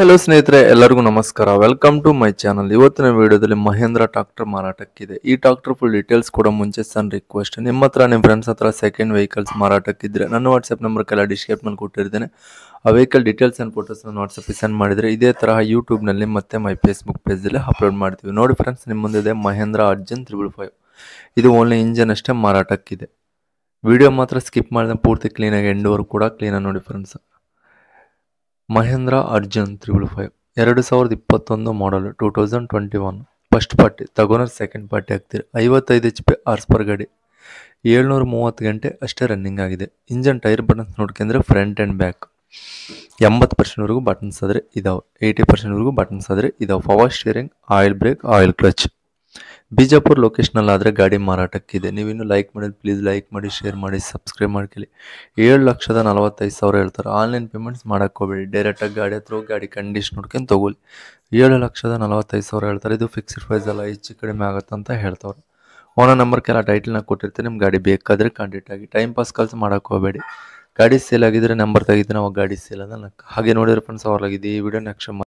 hello ಸ್ನೇಹಿತರೆ ಎಲ್ಲರಿಗೂ ನಮಸ್ಕಾರ ವೆಲ್ಕಮ್ ಟು ಮೈ ಚಾನಲ್ ಇವತ್ತಿನ ವಿಡಿಯೋದಲ್ಲಿ ಮಹೇಂದ್ರ ಟ್ರಾಕ್ಟರ್ ಮಾರಾಟಕ್ಕಿದೆ ಈ ಟ್ರಾಕ್ಟರ್ ಫುಲ್ ಡೀಟೇಲ್ಸ್ ಕೂಡ ಮುಂಚೆ ಸನ್ ರಿಕ್ವೆಸ್ಟ್ ನಿಮ್ಮ ಹತ್ರ ನಿಮ್ಮ ಫ್ರೆಂಡ್ಸ್ ಹತ್ರ ಸೆಕೆಂಡ್ ವೆಹಿಕಲ್ಸ್ ಮಾರಾಟಕ್ಕಿದ್ರೆ ನನ್ನ ವಾಟ್ಸಪ್ ನಂಬರ್ ಕೆಲ ಡಿಸ್ಕ್ರಿಪ್ಷನಲ್ಲಿ ಕೊಟ್ಟಿರ್ತೇನೆ ಆ ವೆಹಿಕಲ್ ಡೀಟೇಲ್ಸ್ ಆ್ಯಂಡ್ ಫೋಟೋಸ್ ನಾನು ವಾಟ್ಸಪ್ಗೆ ಸೆಂಡ್ ಮಾಡಿದರೆ ಇದೇ ತರಹ ಯೂಟ್ಯೂಬ್ನಲ್ಲಿ ಮತ್ತೆ ಮೈ ಫೇಸ್ಬುಕ್ ಪೇಜಲ್ಲಿ ಅಪ್ಲೋಡ್ ಮಾಡ್ತೀವಿ ನೋಡಿ ಫ್ರೆಂಡ್ಸ್ ನಿಮ್ಮ ಇದೆ ಮಹೇಂದ್ರ ಅರ್ಜನ್ ತ್ರಿಬಲ್ ಫೈವ್ ಇದು ಓನ್ಲಿ ಇಂಜನ್ ಅಷ್ಟೇ ಮಾರಾಟಕ್ಕಿದೆ ವಿಡಿಯೋ ಮಾತ್ರ ಸ್ಕಿಪ್ ಮಾಡಿದ ಪೂರ್ತಿ ಕ್ಲೀನಾಗಿ ಎಂಡೋರು ಕೂಡ ಕ್ಲೀನಾಗಿ ನೋಡಿ friends Mahindra Arjun triple five ಎರಡು ಸಾವಿರದ ಇಪ್ಪತ್ತೊಂದು ಮಾಡಲು two thousand twenty one first party ತಗೋನರ್ ಸೆಕೆಂಡ್ ಪಾರ್ಟಿ ಆಗ್ತೀರಿ ಐವತ್ತೈದು ಎಚ್ ಪಿ ಆರ್ಸ್ ಪರ್ ಗಾಡಿ ಏಳ್ನೂರ ಮೂವತ್ತು ಗಂಟೆ ಅಷ್ಟೇ ರನ್ನಿಂಗ್ ಆಗಿದೆ ಇಂಜನ್ ಟೈರ್ ಬಟನ್ಸ್ ನೋಡ್ಕೊಂಡ್ರೆ ಫ್ರಂಟ್ ಆ್ಯಂಡ್ ಬ್ಯಾಕ್ ಎಂಬತ್ತು ಪರ್ಸೆಂಟ್ವರೆಗೂ ಬಟನ್ಸ್ ಆದರೆ ಇದಾವೆ ಏಯ್ಟಿ ಪರ್ಸೆಂಟ್ವರೆಗೂ ಬಟನ್ಸ್ ಆದರೆ ಇದಾವೆ power steering oil brake oil clutch Bijapur ಲೊಕೇಶ್ನಲ್ಲಿ ಆದರೆ ಗಾಡಿ ಮಾರಾಟಕ್ಕಿದೆ ನೀವಿನ್ನು ಲೈಕ್ ಮಾಡಿದ್ರೆ ಪ್ಲೀಸ್ ಲೈಕ್ ಮಾಡಿ ಶೇರ್ ಮಾಡಿ ಸಬ್ಸ್ಕ್ರೈಬ್ ಮಾಡ್ಕೊಳ್ಳಿ ಏಳು ಲಕ್ಷದ ನಲವತ್ತೈದು ಸಾವಿರ ಹೇಳ್ತಾರೆ ಆನ್ಲೈನ್ ಪೇಮೆಂಟ್ಸ್ ಮಾಡೋಕ್ಕೋಬೇಡಿ ಡೈರೆಕ್ಟಾಗಿ ಗಾಡಿ ಹತ್ರ ಗಾಡಿ ಕಂಡೀಷನ್ ನೋಡ್ಕೊಂಡು ತೊಗೊಳ್ಳಿ ಏಳು ಲಕ್ಷದ ನಲವತ್ತೈದು ಸಾವಿರ ಹೇಳ್ತಾರೆ ಇದು ಫಿಕ್ಸ್ಡ್ ಪ್ರೈಸ್ ಅಲ್ಲ ಹೆಚ್ಚು ಕಡಿಮೆ ಆಗುತ್ತೆ ಅಂತ ಹೇಳ್ತವ್ರು ಓನರ್ ನಂಬರ್ಗೆಲ್ಲ ಟೈಟಲ್ನ ಕೊಟ್ಟಿರ್ತೀನಿ ನಿಮ್ಮ ಗಾಡಿ ಬೇಕಾದರೆ ಕಾಂಟ್ಯಾಕ್ಟ್ ಆಗಿ ಟೈಮ್ ಪಾಸ್ ಕಲ್ಸ್ ಮಾಡೋಕ್ಕೋಬೇಡಿ ಗಾಡಿ ಸೇಲ್ ಆಗಿದ್ರೆ ನಂಬರ್ ತೆಗಿತೀನಿ ಅವಾಗ ಗಾಡಿ ಸೇಲ್ ಅದನ್ನ ಹಾಗೆ ನೋಡಿದ್ರೆ ಫ್ರೆಂಡ್ಸ್ ಅವ್ರಾಗಿದೆ ಈ ವಿಡಿಯೋ ನೆಕ್ಸ್ಟ್